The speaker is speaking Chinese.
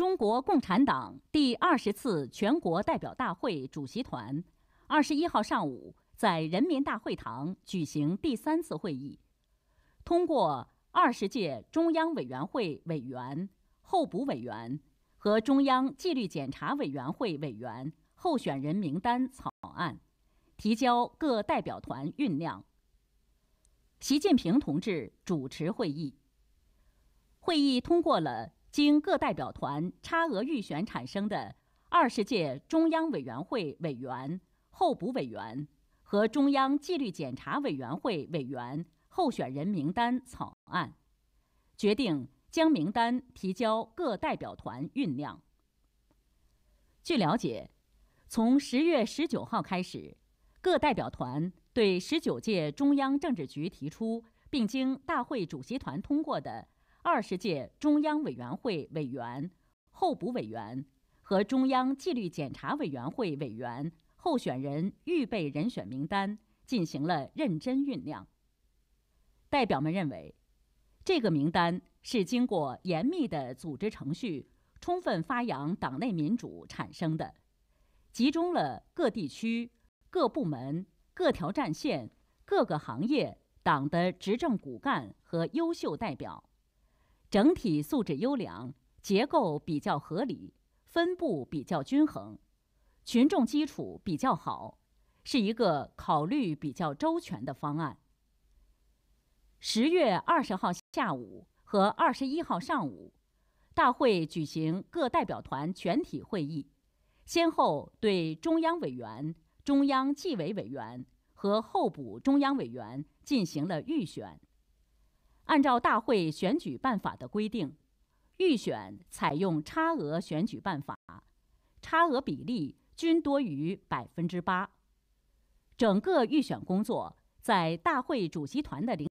中国共产党第二十次全国代表大会主席团，二十一号上午在人民大会堂举行第三次会议，通过二十届中央委员会委员、候补委员和中央纪律检查委员会委员候选人名单草案，提交各代表团酝酿。习近平同志主持会议。会议通过了。经各代表团差额预选产生的二十届中央委员会委员、候补委员和中央纪律检查委员会委员候选人名单草案，决定将名单提交各代表团酝酿。据了解，从十月十九号开始，各代表团对十九届中央政治局提出并经大会主席团通过的。二十届中央委员会委员、候补委员和中央纪律检查委员会委员候选人预备人选名单进行了认真酝酿。代表们认为，这个名单是经过严密的组织程序、充分发扬党内民主产生的，集中了各地区、各部门、各条战线、各个行业党的执政骨干和优秀代表。整体素质优良，结构比较合理，分布比较均衡，群众基础比较好，是一个考虑比较周全的方案。十月二十号下午和二十一号上午，大会举行各代表团全体会议，先后对中央委员、中央纪委委员和候补中央委员进行了预选。按照大会选举办法的规定，预选采用差额选举办法，差额比例均多于百分之八。整个预选工作在大会主席团的领。